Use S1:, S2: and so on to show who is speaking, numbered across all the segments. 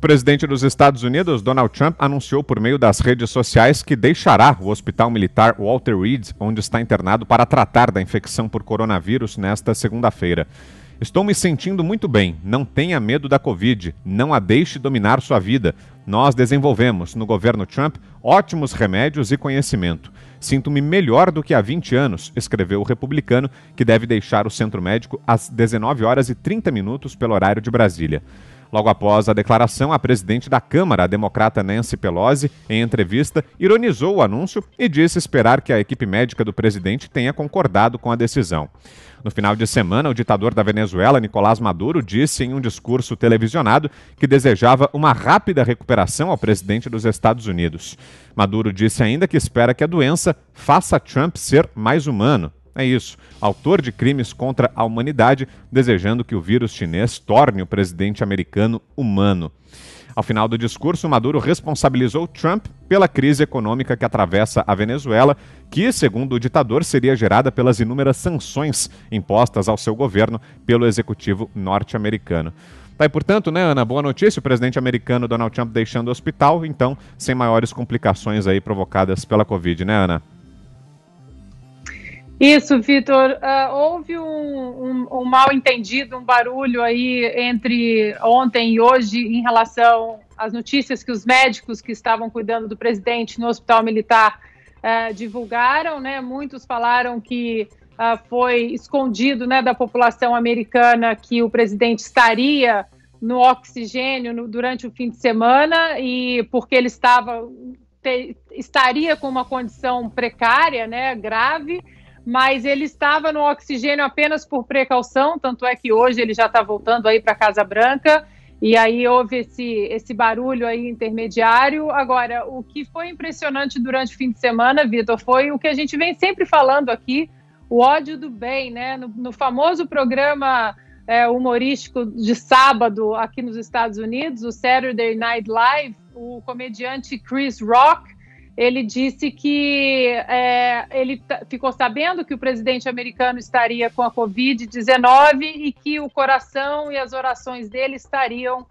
S1: O presidente dos Estados Unidos, Donald Trump, anunciou por meio das redes sociais que deixará o hospital militar Walter Reed, onde está internado, para tratar da infecção por coronavírus nesta segunda-feira. Estou me sentindo muito bem. Não tenha medo da Covid. Não a deixe dominar sua vida. Nós desenvolvemos, no governo Trump, ótimos remédios e conhecimento. Sinto-me melhor do que há 20 anos, escreveu o republicano, que deve deixar o centro médico às 19 horas e 30 minutos pelo horário de Brasília. Logo após a declaração, a presidente da Câmara, a democrata Nancy Pelosi, em entrevista, ironizou o anúncio e disse esperar que a equipe médica do presidente tenha concordado com a decisão. No final de semana, o ditador da Venezuela, Nicolás Maduro, disse em um discurso televisionado que desejava uma rápida recuperação ao presidente dos Estados Unidos. Maduro disse ainda que espera que a doença faça Trump ser mais humano é isso. Autor de crimes contra a humanidade, desejando que o vírus chinês torne o presidente americano humano. Ao final do discurso, Maduro responsabilizou Trump pela crise econômica que atravessa a Venezuela, que, segundo o ditador, seria gerada pelas inúmeras sanções impostas ao seu governo pelo executivo norte-americano. Tá, e portanto, né, Ana, boa notícia, o presidente americano Donald Trump deixando o hospital, então, sem maiores complicações aí provocadas pela
S2: Covid, né, Ana? Isso, Vitor. Uh, houve um, um, um mal-entendido, um barulho aí entre ontem e hoje em relação às notícias que os médicos que estavam cuidando do presidente no hospital militar uh, divulgaram, né? Muitos falaram que uh, foi escondido, né, da população americana que o presidente estaria no oxigênio no, durante o fim de semana e porque ele estava te, estaria com uma condição precária, né, grave mas ele estava no oxigênio apenas por precaução, tanto é que hoje ele já está voltando aí para Casa Branca. E aí houve esse, esse barulho aí intermediário. Agora, o que foi impressionante durante o fim de semana, Vitor, foi o que a gente vem sempre falando aqui, o ódio do bem, né? No, no famoso programa é, humorístico de sábado aqui nos Estados Unidos, o Saturday Night Live, o comediante Chris Rock ele disse que é, ele tá, ficou sabendo que o presidente americano estaria com a Covid-19 e que o coração e as orações dele estariam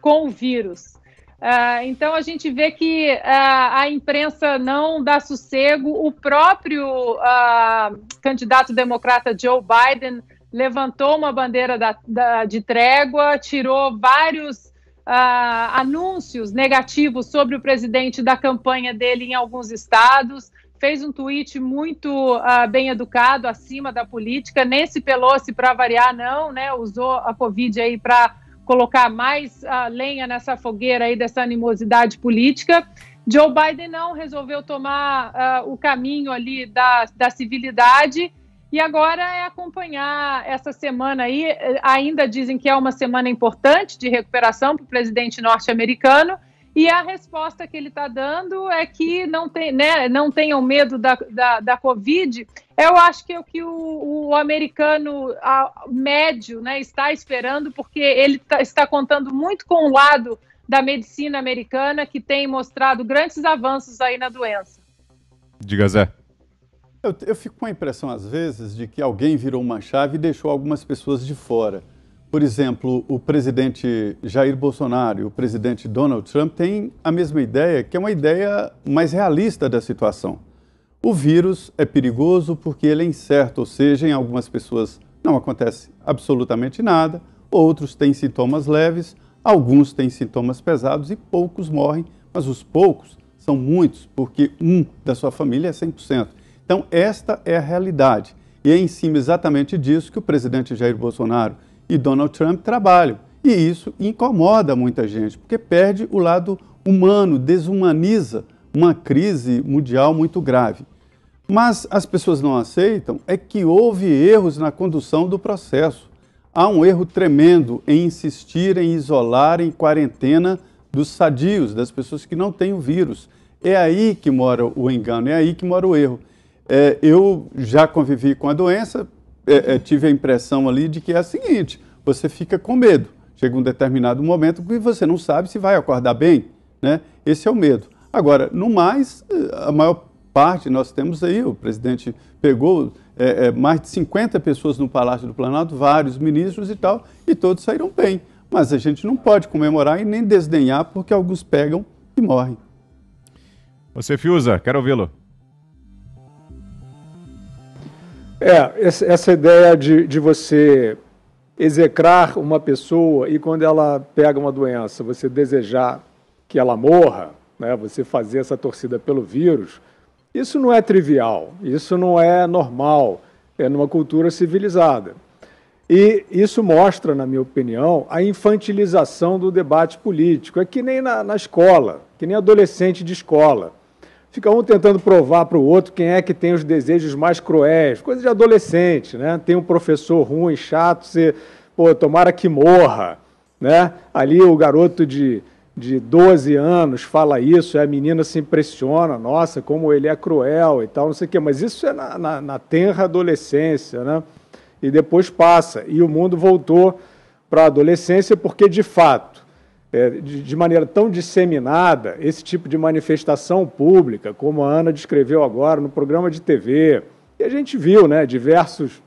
S2: com o vírus. Uh, então a gente vê que uh, a imprensa não dá sossego, o próprio uh, candidato democrata Joe Biden levantou uma bandeira da, da, de trégua, tirou vários ah, anúncios negativos sobre o presidente da campanha dele em alguns estados, fez um tweet muito ah, bem educado, acima da política. Nesse Pelosi, para variar, não, né? Usou a Covid aí para colocar mais ah, lenha nessa fogueira aí dessa animosidade política. Joe Biden não resolveu tomar o caminho ali da, da civilidade e agora é acompanhar essa semana aí. Ainda dizem que é uma semana importante de recuperação para o presidente norte-americano. E a resposta que ele está dando é que não, tem, né, não tenham medo da, da, da Covid. Eu acho que é o que o, o americano a, médio né, está esperando, porque ele tá, está contando muito com o lado da medicina americana, que tem mostrado grandes avanços aí na doença.
S1: Diga, Zé.
S3: Eu, eu fico com a impressão, às vezes, de que alguém virou uma chave e deixou algumas pessoas de fora. Por exemplo, o presidente Jair Bolsonaro e o presidente Donald Trump têm a mesma ideia, que é uma ideia mais realista da situação. O vírus é perigoso porque ele é incerto, ou seja, em algumas pessoas não acontece absolutamente nada, outros têm sintomas leves, alguns têm sintomas pesados e poucos morrem, mas os poucos são muitos, porque um da sua família é 100%. Então, esta é a realidade. E é em cima exatamente disso que o presidente Jair Bolsonaro e Donald Trump trabalham. E isso incomoda muita gente, porque perde o lado humano, desumaniza uma crise mundial muito grave. Mas as pessoas não aceitam é que houve erros na condução do processo. Há um erro tremendo em insistir em isolar em quarentena dos sadios, das pessoas que não têm o vírus. É aí que mora o engano, é aí que mora o erro. É, eu já convivi com a doença, é, é, tive a impressão ali de que é a seguinte: você fica com medo. Chega um determinado momento que você não sabe se vai acordar bem, né? Esse é o medo. Agora, no mais, a maior parte nós temos aí, o presidente pegou é, é mais de 50 pessoas no Palácio do Planalto, vários ministros e tal, e todos saíram bem. Mas a gente não pode comemorar e nem desdenhar, porque alguns pegam e morrem.
S1: Você, Fiuza, quero ouvi-lo.
S4: É, essa ideia de, de você execrar uma pessoa e quando ela pega uma doença, você desejar que ela morra, né, você fazer essa torcida pelo vírus, isso não é trivial, isso não é normal, é numa cultura civilizada. E isso mostra, na minha opinião, a infantilização do debate político. É que nem na, na escola, que nem adolescente de escola Fica um tentando provar para o outro quem é que tem os desejos mais cruéis, coisa de adolescente, né? Tem um professor ruim, chato, você, pô, tomara que morra, né? Ali o garoto de, de 12 anos fala isso, a menina se impressiona, nossa, como ele é cruel e tal, não sei o quê, mas isso é na, na, na tenra adolescência, né? E depois passa, e o mundo voltou para a adolescência porque, de fato, é, de, de, maneira tão disseminada esse tipo de manifestação pública, como a Ana descreveu agora no programa de TV. E a gente viu né, diversos,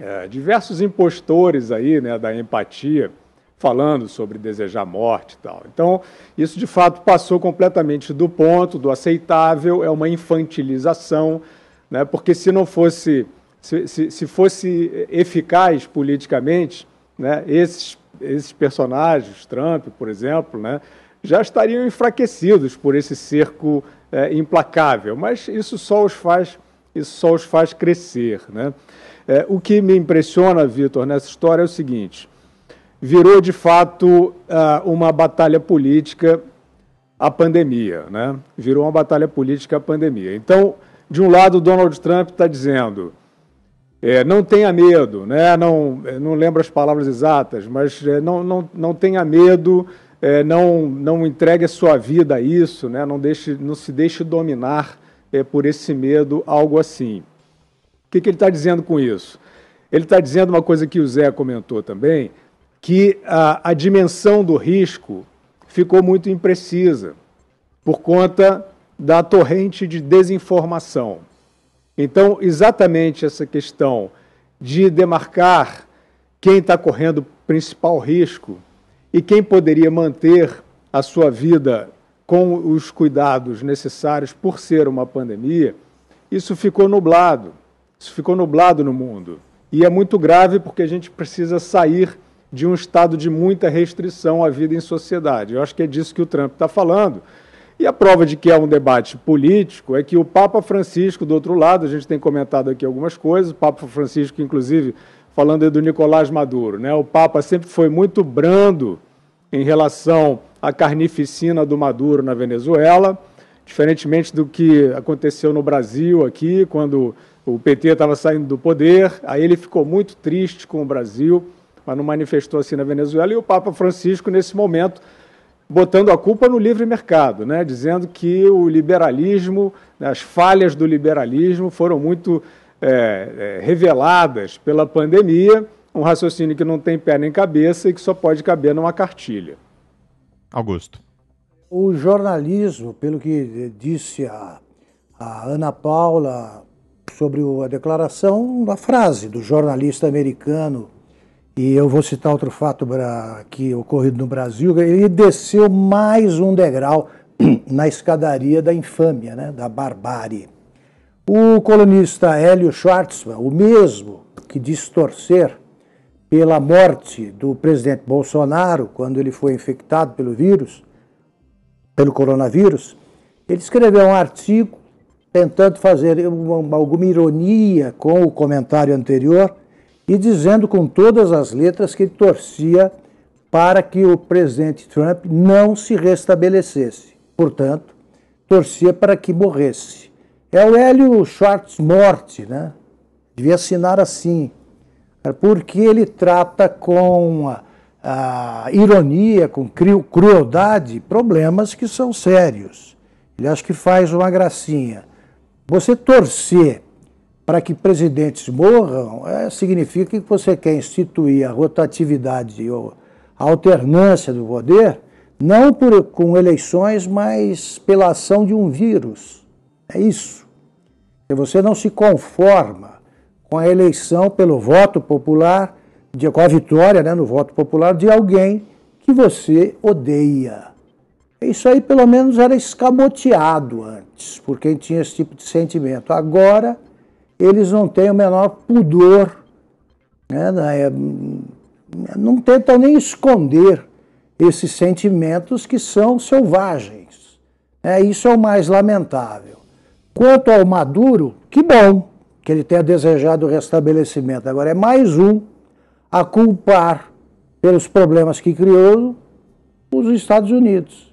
S4: é, diversos impostores aí né, da empatia falando sobre desejar morte e tal. Então, isso de fato passou completamente do ponto, do aceitável, é uma infantilização, né, porque se não fosse, se, se, se fosse eficaz politicamente, né, esses esses personagens, Trump, por exemplo, né, já estariam enfraquecidos por esse cerco é, implacável, mas isso só os faz, isso só os faz crescer. Né? É, o que me impressiona, Vitor, nessa história é o seguinte: virou de fato uma batalha política a pandemia, né? virou uma batalha política a pandemia. Então, de um lado, Donald Trump está dizendo é, não tenha medo, né? não, é, não lembro as palavras exatas, mas é, não, não, não tenha medo, é, não, não entregue a sua vida a isso, né? não, deixe, não se deixe dominar é, por esse medo, algo assim. O que, que ele está dizendo com isso? Ele está dizendo uma coisa que o Zé comentou também, que a, a dimensão do risco ficou muito imprecisa por conta da torrente de desinformação. Então, exatamente essa questão de demarcar quem está correndo o principal risco e quem poderia manter a sua vida com os cuidados necessários por ser uma pandemia, isso ficou nublado. Isso ficou nublado no mundo. E é muito grave porque a gente precisa sair de um estado de muita restrição à vida em sociedade. Eu acho que é disso que o Trump está falando. E a prova de que é um debate político é que o Papa Francisco, do outro lado, a gente tem comentado aqui algumas coisas, o Papa Francisco, inclusive, falando do Nicolás Maduro, né? o Papa sempre foi muito brando em relação à carnificina do Maduro na Venezuela, diferentemente do que aconteceu no Brasil aqui, quando o PT estava saindo do poder, aí ele ficou muito triste com o Brasil, mas não manifestou assim na Venezuela, e o Papa Francisco, nesse momento, botando a culpa no livre mercado, né? dizendo que o liberalismo, né, as falhas do liberalismo foram muito é, é, reveladas pela pandemia, um raciocínio que não tem pé nem cabeça e que só pode caber numa cartilha. Augusto.
S5: O jornalismo, pelo que disse a, a Ana Paula sobre a declaração, a frase do jornalista americano e eu vou citar outro fato que ocorrido no Brasil, ele desceu mais um degrau na escadaria da infâmia, né, da barbárie. O colunista Hélio Schwartzman, o mesmo que distorcer pela morte do presidente Bolsonaro quando ele foi infectado pelo vírus, pelo coronavírus, ele escreveu um artigo tentando fazer uma, alguma ironia com o comentário anterior e dizendo com todas as letras que ele torcia para que o presidente Trump não se restabelecesse. Portanto, torcia para que morresse. É o Hélio Schwartz morte, né? Devia assinar assim, porque ele trata com a, a ironia, com crueldade, problemas que são sérios. Ele acho que faz uma gracinha. Você torcer para que presidentes morram, é, significa que você quer instituir a rotatividade ou a alternância do poder, não por, com eleições, mas pela ação de um vírus. É isso. Se você não se conforma com a eleição pelo voto popular, de, com a vitória né, no voto popular de alguém que você odeia. Isso aí, pelo menos, era escamoteado antes, por quem tinha esse tipo de sentimento. Agora eles não têm o menor pudor, né? É, não tentam nem esconder esses sentimentos que são selvagens. É, isso é o mais lamentável. Quanto ao Maduro, que bom que ele tenha desejado o restabelecimento. Agora é mais um a culpar pelos problemas que criou os Estados Unidos.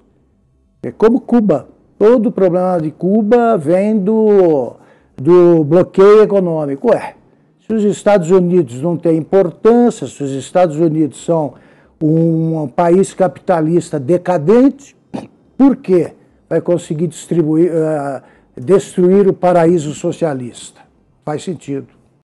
S5: É como Cuba. Todo o problema de Cuba vem do do bloqueio econômico. Ué, se os Estados Unidos não têm importância, se os Estados Unidos são um país capitalista decadente, por que vai conseguir distribuir, uh, destruir o paraíso socialista? Faz sentido.